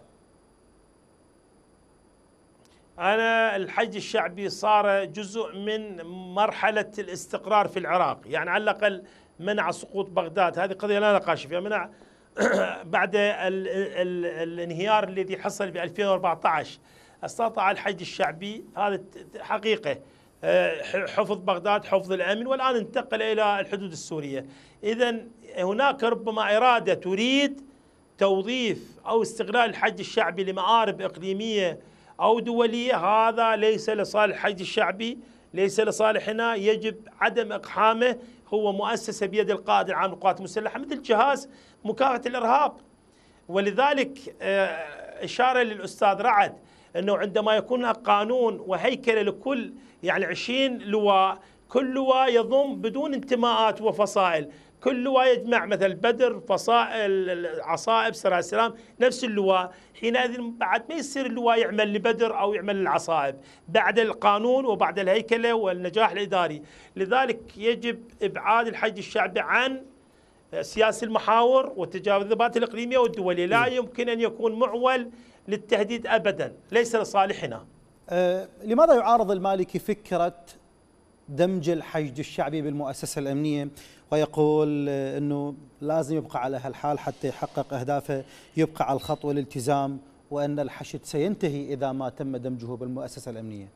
أنا الحج الشعبي صار جزء من مرحلة الاستقرار في العراق يعني على الأقل منع سقوط بغداد هذه قضية لا نقاش فيها منع *coughs* بعد الـ الـ الانهيار الذي حصل في 2014 استطاع الحج الشعبي هذا حقيقة آه، حفظ بغداد حفظ الامن والان انتقل الى الحدود السوريه اذا هناك ربما اراده تريد توظيف او استغلال الحج الشعبي لمآرب اقليميه او دوليه هذا ليس لصالح الحج الشعبي ليس لصالحنا يجب عدم اقحامه هو مؤسسه بيد القائد العام للقوات المسلحه مثل جهاز مكافحه الارهاب ولذلك آه، اشاره للاستاذ رعد انه عندما يكون قانون وهيكله لكل يعني 20 لواء كل لواء يضم بدون انتماءات وفصائل كل لواء يجمع مثل بدر فصائل عصائب السلام نفس اللواء حينئذ بعد ما يصير اللواء يعمل لبدر او يعمل للعصائب بعد القانون وبعد الهيكله والنجاح الاداري لذلك يجب ابعاد الحج الشعبي عن سياسه المحاور والتجاذبات الاقليميه والدوليه لا نعم. يمكن ان يكون معول للتهديد ابدا ليس لصالحنا آه، لماذا يعارض المالكي فكرة دمج الحشد الشعبي بالمؤسسة الأمنية ويقول آه، أنه لازم يبقى على هالحال حتى يحقق أهدافه يبقى على الخط والالتزام وأن الحشد سينتهي إذا ما تم دمجه بالمؤسسة الأمنية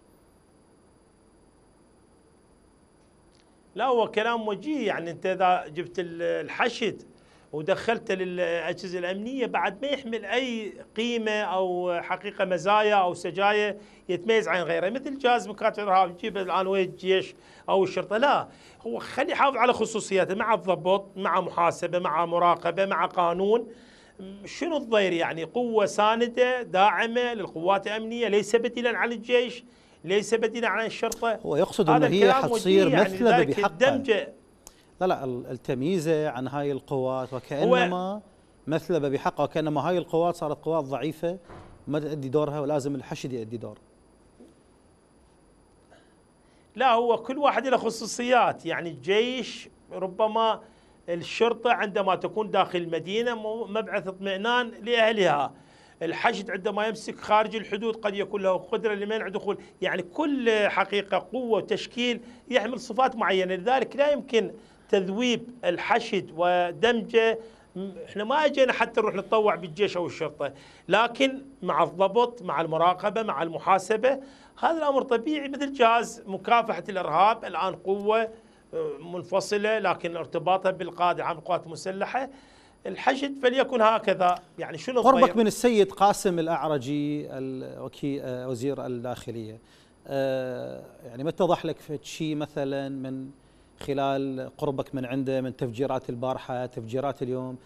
لا هو كلام وجيه يعني أنت إذا جبت الحشد ودخلته للاجهزه الامنيه بعد ما يحمل اي قيمه او حقيقه مزايا او سجايا يتميز عن غيره مثل جهاز مكافحه الارهاب تجيب الان ويا الجيش او الشرطه لا هو خلي يحافظ على خصوصياته مع الضبط مع محاسبه مع مراقبه مع قانون شنو الضير يعني قوه سانده داعمه للقوات الامنيه ليس بديلا عن الجيش ليس بديلا عن الشرطه هو يقصد انه هي حتصير يعني مثل بحقها لا لا التمييزه عن هاي القوات وكانما مثلبه بحقها كانما هاي القوات صارت قوات ضعيفه ما تؤدي دورها ولازم الحشد يؤدي دور لا هو كل واحد له خصوصيات يعني الجيش ربما الشرطة عندما تكون داخل المدينة مبعث اطمئنان لأهلها الحشد عندما يمسك خارج الحدود قد يكون له قدرة لمنع دخول يعني كل حقيقة قوة وتشكيل يحمل صفات معينة لذلك لا يمكن تذويب الحشد ودمجه احنا ما اجينا حتى نروح نتطوع بالجيش او الشرطه، لكن مع الضبط، مع المراقبه، مع المحاسبه، هذا الامر طبيعي مثل جهاز مكافحه الارهاب الان قوه آه، منفصله لكن ارتباطها بالقاده عن القوات المسلحه الحشد فليكن هكذا يعني شنو قربك من السيد قاسم الاعرجي آه، وزير الداخليه آه، يعني ما اتضح لك شيء مثلا من خلال قربك من عنده من تفجيرات البارحة تفجيرات اليوم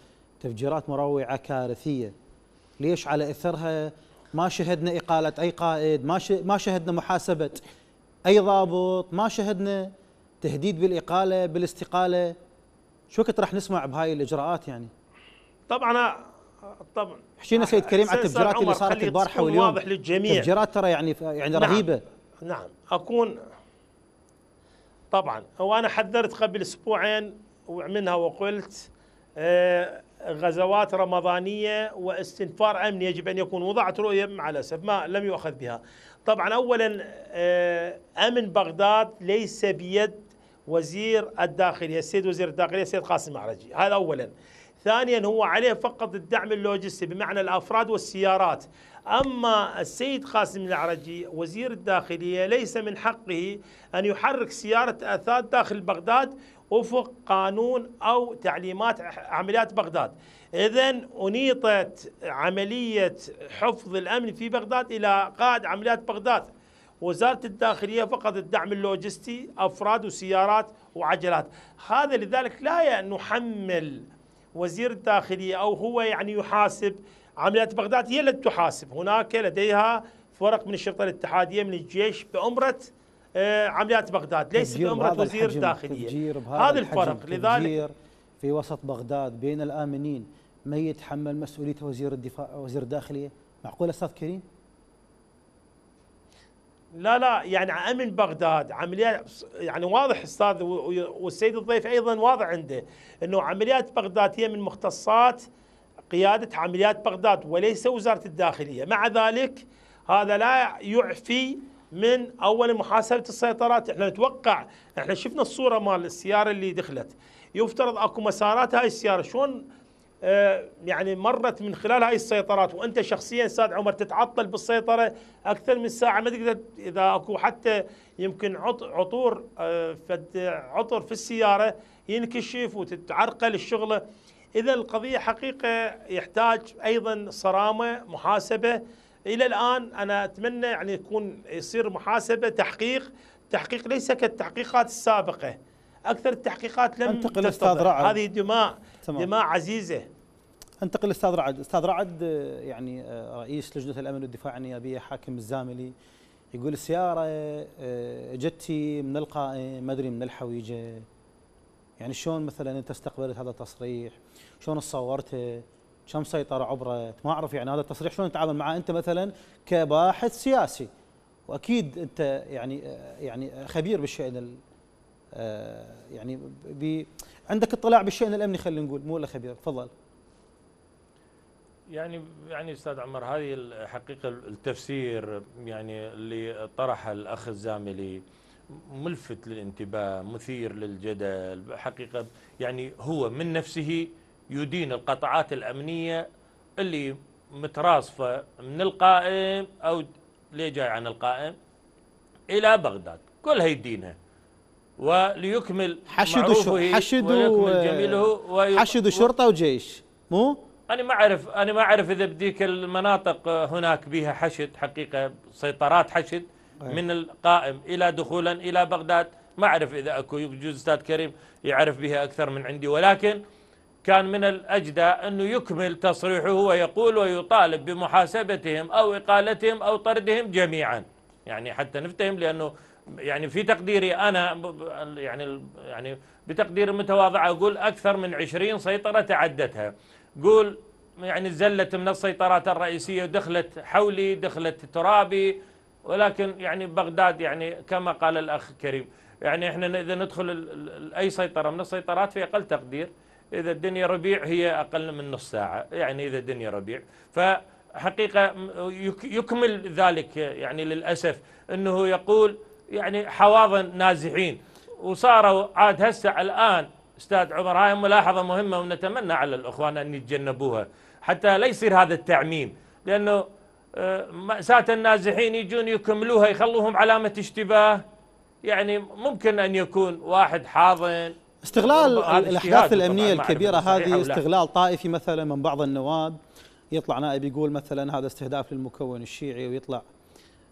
تفجيرات مروعة كارثية ليش على إثرها ما شهدنا إقالة أي قائد ما ما شهدنا محاسبة أي ضابط ما شهدنا تهديد بالإقالة بالاستقالة شو كنت راح نسمع بهاي الإجراءات يعني طبعا طبعا حشينا سيد كريم على التفجيرات اللي صارت البارحة واليوم واضح للجميع تفجيرات ترى يعني يعني نعم رهيبة نعم أكون طبعا وأنا حذرت قبل أسبوعين ومنها وقلت آه، غزوات رمضانية واستنفار أمني يجب أن يكون وضعت رؤية مع الأسف ما لم يؤخذ بها طبعا أولا آه، أمن بغداد ليس بيد وزير الداخلية السيد وزير الداخلية السيد قاسم معرجي هذا أولا ثانيا هو عليه فقط الدعم اللوجستي بمعنى الافراد والسيارات اما السيد قاسم العرجي وزير الداخليه ليس من حقه ان يحرك سياره اثاث داخل بغداد وفق قانون او تعليمات عمليات بغداد. اذا انيطت عمليه حفظ الامن في بغداد الى قائد عمليات بغداد. وزاره الداخليه فقط الدعم اللوجستي افراد وسيارات وعجلات. هذا لذلك لا نحمل وزير الداخلية أو هو يعني يحاسب عمليات بغداد هي التي تحاسب هناك لديها فرق من الشرطة الاتحادية من الجيش بأمرة آه، عمليات بغداد ليس بأمرة وزير الداخلية هذا الفرق لذلك في وسط بغداد بين الآمنين من يتحمل مسؤولية وزير الدفاع وزير الداخلية معقول أستاذ كريم؟ لا لا يعني امن بغداد عمليات يعني واضح استاذ والسيد الضيف ايضا واضح عنده انه عمليات بغداد هي من مختصات قياده عمليات بغداد وليس وزاره الداخليه مع ذلك هذا لا يعفي من اول محاسبه السيطرات احنا نتوقع احنا شفنا الصوره مال السياره اللي دخلت يفترض اكو مسارات هاي السياره شلون آه، يعني مرت من خلال هاي السيطرات وانت شخصيا استاذ عمر تتعطل بالسيطره اكثر من ساعه ما تقدر اذا اكو حتى يمكن عطور آه، عطر في السياره ينكشف وتتعرقل الشغله اذا القضيه حقيقه يحتاج ايضا صرامه محاسبه الى الان انا اتمنى يعني يكون يصير محاسبه تحقيق تحقيق ليس كالتحقيقات السابقه اكثر التحقيقات لم تنتقل استاذ هذه دماء تمام. دماء عزيزه انتقل للاستاذ رعد، استاذ رعد آه، يعني آه، رئيس لجنه الامن والدفاع النيابيه حاكم الزاملي يقول السياره آه، جتي من القائم ما ادري من الحويجه يعني شلون مثلا انت استقبلت هذا التصريح؟ شلون تصورته؟ كم سيطره عبرت؟ ما اعرف يعني هذا التصريح شلون تتعامل معه انت مثلا كباحث سياسي واكيد انت يعني يعني خبير بالشان يعني عندك اطلاع بالشان الامني خلينا نقول مو ولا خبير تفضل يعني يعني استاذ عمر هذه الحقيقه التفسير يعني اللي طرحه الاخ الزاملي ملفت للانتباه مثير للجدل حقيقه يعني هو من نفسه يدين القطعات الامنيه اللي متراصفه من القائم او ليه جاي عن القائم الى بغداد كلها يدينها وليكمل حشدوا حشدوا آه، جميله حشدوا شرطه وجيش مو؟ انا ما اعرف انا ما اعرف اذا بديك المناطق هناك بها حشد حقيقه سيطرات حشد من القائم الى دخولا الى بغداد ما اعرف اذا اكو يجوز استاذ كريم يعرف بها اكثر من عندي ولكن كان من الاجدى انه يكمل تصريحه ويقول ويطالب بمحاسبتهم او اقالتهم او طردهم جميعا يعني حتى نفتهم لانه يعني في تقديري انا يعني يعني بتقدير متواضع اقول اكثر من 20 سيطره تعدتها قول يعني زلت من السيطرات الرئيسيه ودخلت حولي دخلت ترابي ولكن يعني بغداد يعني كما قال الاخ كريم يعني احنا اذا ندخل اي سيطره من السيطرات في اقل تقدير اذا الدنيا ربيع هي اقل من نص ساعه يعني اذا الدنيا ربيع ف حقيقة يكمل ذلك يعني للأسف أنه يقول يعني حواضن نازحين وصاروا عاد هسه الآن أستاذ عمر هاي ملاحظة مهمة ونتمنى على الأخوان أن يتجنبوها حتى لا يصير هذا التعميم لأنه آه، مأساة النازحين يجون يكملوها يخلوهم علامة اشتباه يعني ممكن أن يكون واحد حاضن استغلال الأحداث الأمنية الكبيرة هذه استغلال طائفي مثلا من بعض النواب يطلع نائب يقول مثلا هذا استهداف للمكون الشيعي ويطلع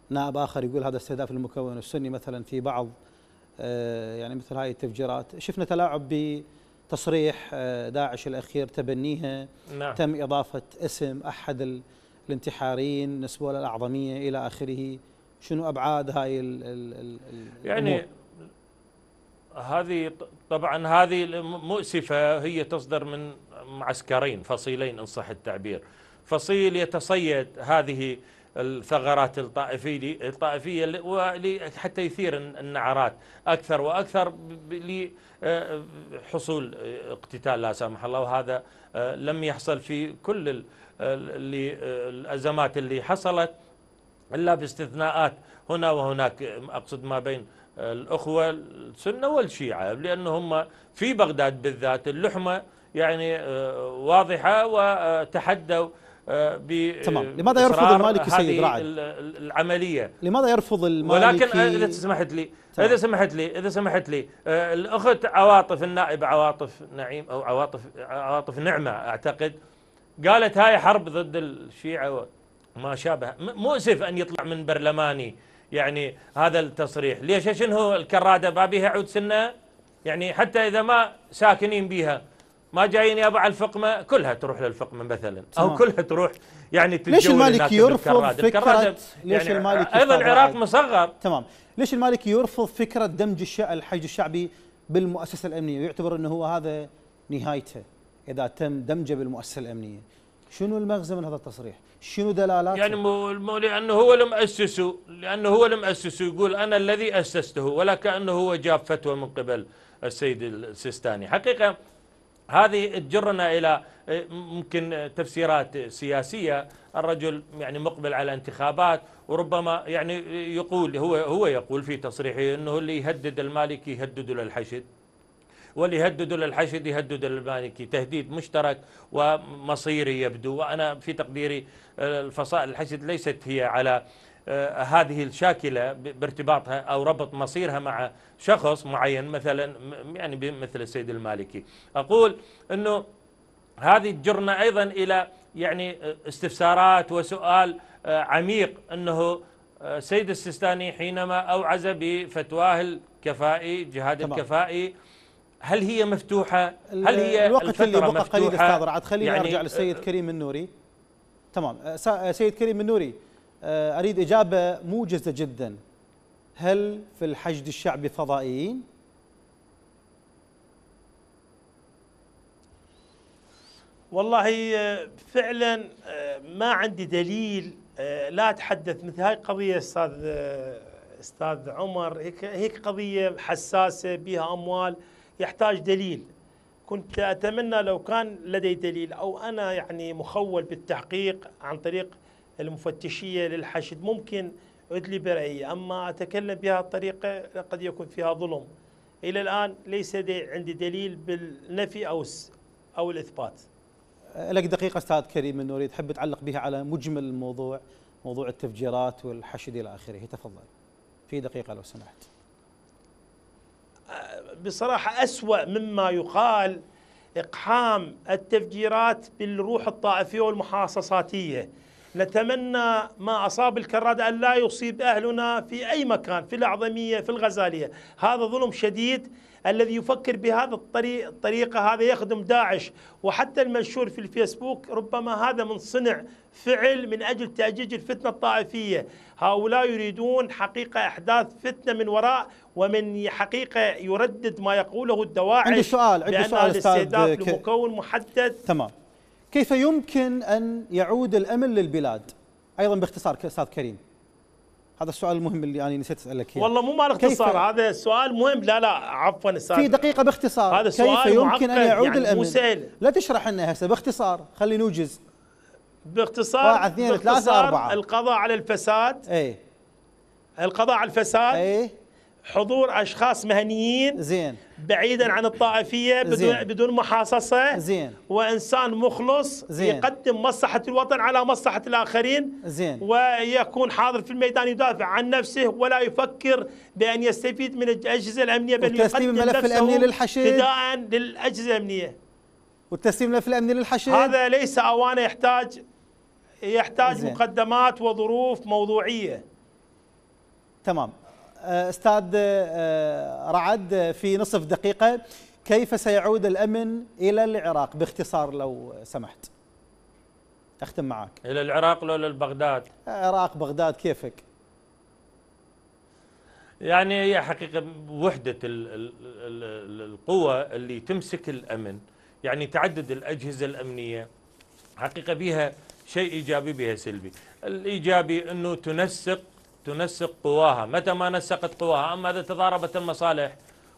نائب آخر يقول هذا استهداف المكون السني مثلا في بعض آه، يعني مثل هاي التفجيرات شفنا تلاعب بتصريح آه، داعش الأخير تبنيها نعم. تم إضافة اسم أحد الانتحاريين نسبوا له الأعظمية إلى آخره شنو أبعاد هاي ال ال ال يعني هذه طبعا هذه مؤسفة هي تصدر من معسكرين فصيلين إن صح التعبير فصيل يتصيد هذه الثغرات الطائفية الطائفية حتى يثير النعرات أكثر وأكثر لحصول آه، آه، اقتتال لا سمح الله وهذا آه، لم يحصل في كل الأزمات اللي حصلت إلا باستثناءات هنا وهناك أقصد ما بين الأخوة السنة والشيعة لأن هم في بغداد بالذات اللحمة يعني واضحة وتحدوا آه، تمام آه، لماذا يرفض المالكي سيد رعد العمليه لماذا يرفض المالكي ولكن آه، اذا سمحت لي تمام. اذا سمحت لي اذا سمحت لي الاخت عواطف النائب عواطف نعيم او عواطف عواطف نعمه اعتقد قالت هاي حرب ضد الشيعه وما شابه مؤسف ان يطلع من برلماني يعني هذا التصريح ليش شنو الكراده بابيها عود سنه يعني حتى اذا ما ساكنين بيها ما جايين يابا على الفقمه كلها تروح للفقمه مثلا او آه. كلها تروح يعني ليش المالكي يرفض فكره يعني ليش يعني المالك ايضا العراق مصغر تمام ليش المالكي يرفض فكره دمج الحج الشعبي بالمؤسسه الامنيه ويعتبر انه هو هذا نهايته اذا تم دمجه بالمؤسسه الامنيه شنو المغزى من هذا التصريح؟ شنو دلالاته؟ يعني مو مو لانه هو المؤسس لانه هو المؤسس يقول انا الذي اسسته ولا كانه هو جاب فتوى من قبل السيد السيستاني، حقيقه هذه تجرنا الى إيه، ممكن تفسيرات سياسيه الرجل يعني مقبل على انتخابات وربما يعني يقول هو هو يقول في تصريحه انه اللي يهدد المالكي يهدد للحشد واللي يهدد للحشد يهدد للمالكي تهديد مشترك ومصيري يبدو وانا في تقديري آه، الفصائل الحشد ليست هي على آه، هذه الشاكلة بارتباطها أو ربط مصيرها مع شخص معين مثلا يعني مثل السيد المالكي أقول أنه هذه الجرنة أيضا إلى يعني آه، استفسارات وسؤال آه، عميق أنه سيد السيستاني حينما أوعز بفتواه الكفائي جهاد طبعا. الكفائي هل هي مفتوحة؟ هل هي الوقت اللي بقى قليل استاذ رعد خليني يعني ارجع للسيد كريم النوري تمام سيد كريم النوري آه، أريد إجابة موجزة جدا هل في الحشد الشعبي فضائيين؟ والله آه، فعلا آه، ما عندي دليل لا اتحدث مثل هاي القضيه استاذ استاذ عمر هيك قضيه حساسه بها اموال يحتاج دليل كنت اتمنى لو كان لدي دليل او انا يعني مخول بالتحقيق عن طريق المفتشية للحشد ممكن ادلي برأيي أما أتكلم بهذه الطريقة قد يكون فيها ظلم إلى الآن ليس دي عندي دليل بالنفي أو أو الإثبات لك دقيقة أستاذ كريم النوري تحب تعلق بها على مجمل الموضوع موضوع التفجيرات والحشد إلى آخره تفضل في دقيقة لو سمحت بصراحة أسوأ مما يقال إقحام التفجيرات بالروح الطائفية والمحاصصاتية نتمنى ما أصاب الكراد أن لا يصيب أهلنا في أي مكان في الأعظمية في الغزالية هذا ظلم شديد الذي يفكر بهذا الطريق الطريقة هذا يخدم داعش وحتى المنشور في الفيسبوك ربما هذا من صنع فعل من أجل تأجيج الفتنة الطائفية هؤلاء يريدون حقيقة إحداث فتنة من وراء ومن حقيقة يردد ما يقوله الدواعش عندي سؤال عندي سؤال أستاذ المكون محدد تمام كيف يمكن أن يعود الأمن للبلاد أيضا باختصار أستاذ كريم هذا السؤال المهم اللي انا نسيت اسالك اياه والله مو مال اختصار هذا السؤال مهم لا لا عفوا استاذ في دقيقه باختصار هذا سؤال كيف يمكن ان يعود يعني الامن مسأل. لا تشرح لنا هسه باختصار خلي نوجز باختصار اثنين ثلاثة أربعة القضاء على الفساد اي القضاء على الفساد اي حضور اشخاص مهنيين زين بعيدا عن الطائفيه بدون زين. بدون محاصصه زين وانسان مخلص زين. يقدم مصلحه الوطن على مصلحه الاخرين زين ويكون حاضر في الميدان يدافع عن نفسه ولا يفكر بان يستفيد من الاجهزه الامنيه بل يقدم الملف الامني للحشد فداء للاجهزه الامنيه والتسليم الملف الامني للحشد هذا ليس اوانه يحتاج يحتاج زين. مقدمات وظروف موضوعيه تمام آه، استاذ آه، رعد في نصف دقيقه كيف سيعود الامن الى العراق باختصار لو سمحت اختم معك الى العراق لو للبغداد العراق بغداد كيفك يعني هي حقيقه وحده القوى اللي تمسك الامن يعني تعدد الاجهزه الامنيه حقيقه بها شيء ايجابي بها سلبي الايجابي انه تنسق تنسق قواها متى ما نسقت قواها أما إذا تضاربت المصالح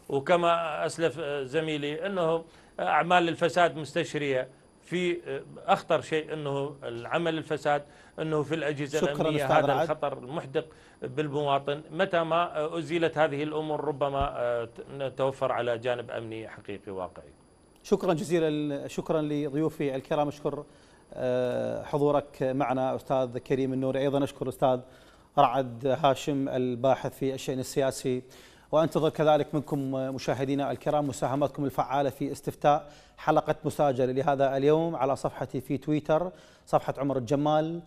وكما أسلف زميلي أنه أعمال الفساد مستشرية في أخطر شيء أنه العمل الفساد أنه في الأجهزة الأمنية هذا الخطر المحدق بالمواطن متى ما أزيلت هذه الأمور ربما نتوفر على جانب أمني حقيقي واقعي شكرا جزيلا شكرا لضيوفي الكرام أشكر آه، حضورك معنا أستاذ كريم النوري أيضا أشكر أستاذ رعد هاشم الباحث في الشأن السياسي وانتظر كذلك منكم مشاهدينا الكرام مساهماتكم الفعاله في استفتاء حلقه مساجله لهذا اليوم على صفحتي في تويتر صفحه عمر الجمال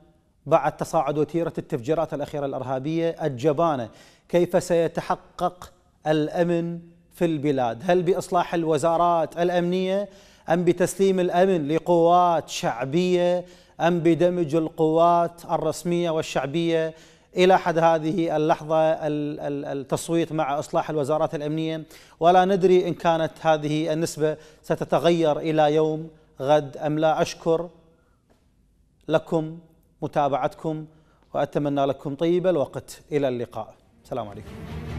بعد تصاعد وتيره التفجيرات الاخيره الارهابيه الجبانه كيف سيتحقق الامن في البلاد؟ هل باصلاح الوزارات الامنيه ام بتسليم الامن لقوات شعبيه ام بدمج القوات الرسميه والشعبيه الى حد هذه اللحظه التصويت مع اصلاح الوزارات الامنيه ولا ندري ان كانت هذه النسبه ستتغير الى يوم غد ام لا اشكر لكم متابعتكم واتمنى لكم طيب الوقت الى اللقاء السلام عليكم